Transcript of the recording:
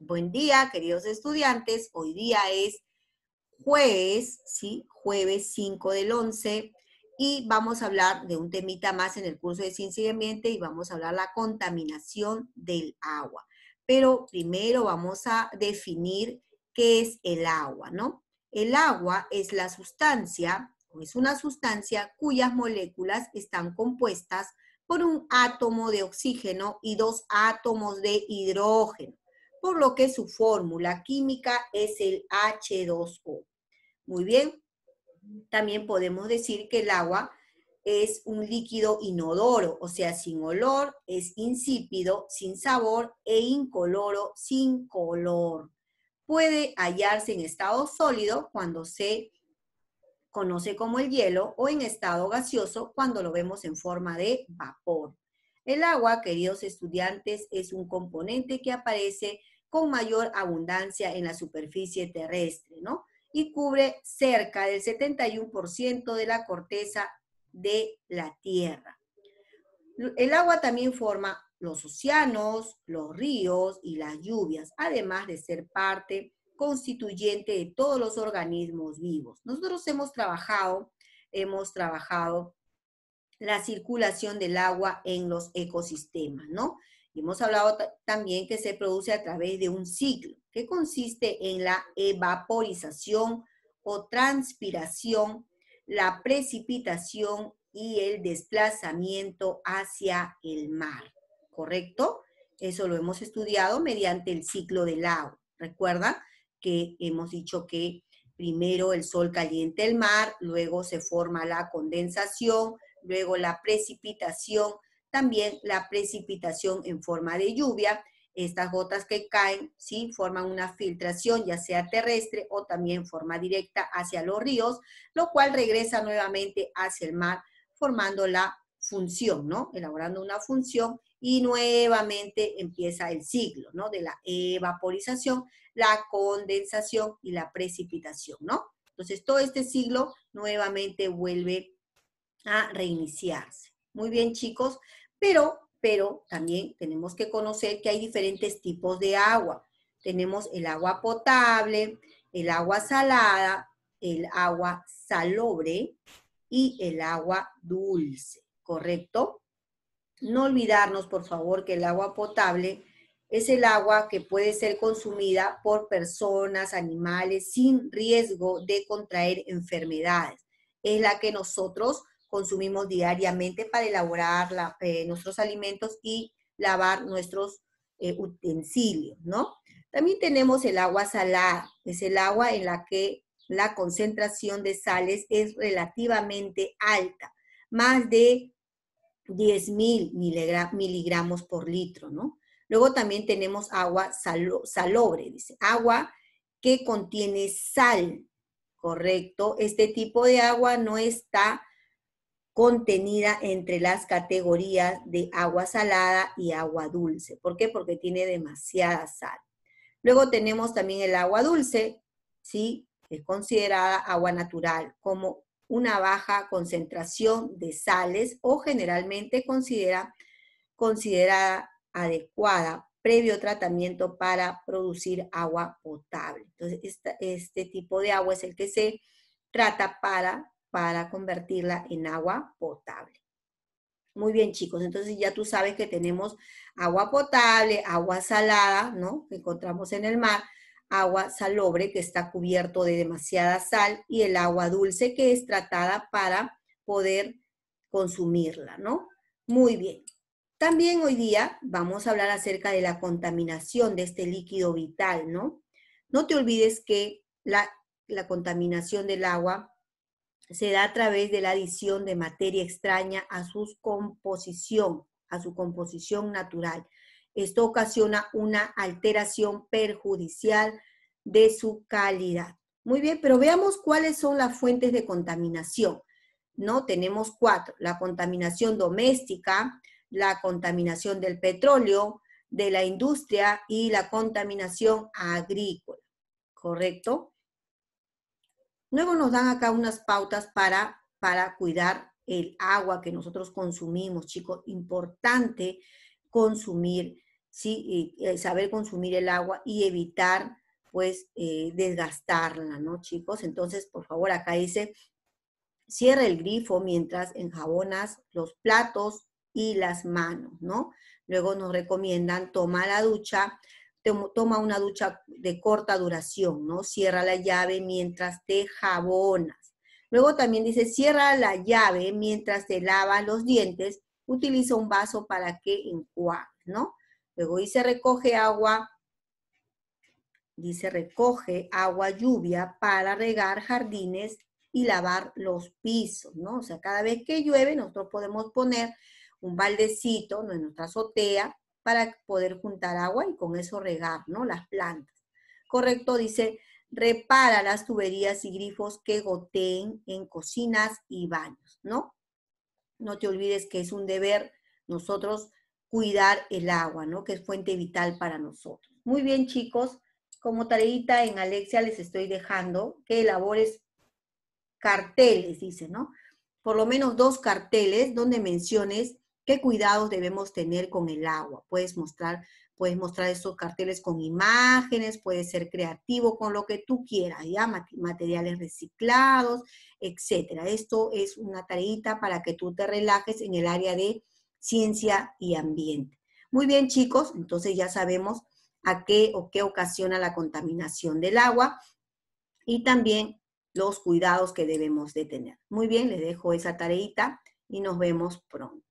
Buen día, queridos estudiantes. Hoy día es jueves, ¿sí? Jueves 5 del 11 y vamos a hablar de un temita más en el curso de Ciencia y Ambiente y vamos a hablar de la contaminación del agua. Pero primero vamos a definir qué es el agua, ¿no? El agua es la sustancia, o es una sustancia cuyas moléculas están compuestas por un átomo de oxígeno y dos átomos de hidrógeno por lo que su fórmula química es el H2O. Muy bien, también podemos decir que el agua es un líquido inodoro, o sea, sin olor, es insípido, sin sabor e incoloro, sin color. Puede hallarse en estado sólido cuando se conoce como el hielo o en estado gaseoso cuando lo vemos en forma de vapor. El agua, queridos estudiantes, es un componente que aparece con mayor abundancia en la superficie terrestre, ¿no? Y cubre cerca del 71% de la corteza de la Tierra. El agua también forma los océanos, los ríos y las lluvias, además de ser parte constituyente de todos los organismos vivos. Nosotros hemos trabajado, hemos trabajado la circulación del agua en los ecosistemas, ¿no? Y hemos hablado también que se produce a través de un ciclo que consiste en la evaporización o transpiración, la precipitación y el desplazamiento hacia el mar, ¿correcto? Eso lo hemos estudiado mediante el ciclo del agua. Recuerda que hemos dicho que primero el sol calienta el mar, luego se forma la condensación, luego la precipitación, también la precipitación en forma de lluvia. Estas gotas que caen, ¿sí? Forman una filtración, ya sea terrestre o también en forma directa hacia los ríos, lo cual regresa nuevamente hacia el mar, formando la función, ¿no? Elaborando una función y nuevamente empieza el ciclo, ¿no? De la evaporización, la condensación y la precipitación, ¿no? Entonces, todo este ciclo nuevamente vuelve a reiniciarse. Muy bien, chicos, pero, pero también tenemos que conocer que hay diferentes tipos de agua. Tenemos el agua potable, el agua salada, el agua salobre y el agua dulce, ¿correcto? No olvidarnos, por favor, que el agua potable es el agua que puede ser consumida por personas, animales, sin riesgo de contraer enfermedades. Es la que nosotros consumimos diariamente para elaborar eh, nuestros alimentos y lavar nuestros eh, utensilios, ¿no? También tenemos el agua salada, es el agua en la que la concentración de sales es relativamente alta, más de 10.000 mil miligramos por litro, ¿no? Luego también tenemos agua salobre, dice, agua que contiene sal, correcto. Este tipo de agua no está contenida entre las categorías de agua salada y agua dulce. ¿Por qué? Porque tiene demasiada sal. Luego tenemos también el agua dulce, ¿sí? Es considerada agua natural como una baja concentración de sales o generalmente considera, considerada adecuada previo tratamiento para producir agua potable. Entonces, este tipo de agua es el que se trata para para convertirla en agua potable. Muy bien, chicos, entonces ya tú sabes que tenemos agua potable, agua salada, ¿no? Que encontramos en el mar, agua salobre que está cubierto de demasiada sal y el agua dulce que es tratada para poder consumirla, ¿no? Muy bien. También hoy día vamos a hablar acerca de la contaminación de este líquido vital, ¿no? No te olvides que la, la contaminación del agua se da a través de la adición de materia extraña a su composición, a su composición natural. Esto ocasiona una alteración perjudicial de su calidad. Muy bien, pero veamos cuáles son las fuentes de contaminación. ¿No? Tenemos cuatro, la contaminación doméstica, la contaminación del petróleo, de la industria y la contaminación agrícola, ¿correcto? Luego nos dan acá unas pautas para, para cuidar el agua que nosotros consumimos, chicos. Importante consumir, ¿sí? Eh, saber consumir el agua y evitar, pues, eh, desgastarla, ¿no, chicos? Entonces, por favor, acá dice, cierra el grifo mientras enjabonas los platos y las manos, ¿no? Luego nos recomiendan tomar la ducha toma una ducha de corta duración, ¿no? Cierra la llave mientras te jabonas. Luego también dice, cierra la llave mientras te lavas los dientes, utiliza un vaso para que enjuagues, ¿no? Luego dice, recoge agua, dice, recoge agua lluvia para regar jardines y lavar los pisos, ¿no? O sea, cada vez que llueve nosotros podemos poner un baldecito en nuestra azotea, para poder juntar agua y con eso regar, ¿no? Las plantas. Correcto, dice, repara las tuberías y grifos que goteen en cocinas y baños, ¿no? No te olvides que es un deber nosotros cuidar el agua, ¿no? Que es fuente vital para nosotros. Muy bien, chicos. Como tareita en Alexia les estoy dejando que elabores carteles, dice, ¿no? Por lo menos dos carteles donde menciones ¿Qué cuidados debemos tener con el agua? Puedes mostrar, puedes mostrar estos carteles con imágenes, puedes ser creativo con lo que tú quieras, ya materiales reciclados, etcétera. Esto es una tareita para que tú te relajes en el área de ciencia y ambiente. Muy bien, chicos, entonces ya sabemos a qué o qué ocasiona la contaminación del agua y también los cuidados que debemos de tener. Muy bien, les dejo esa tareita y nos vemos pronto.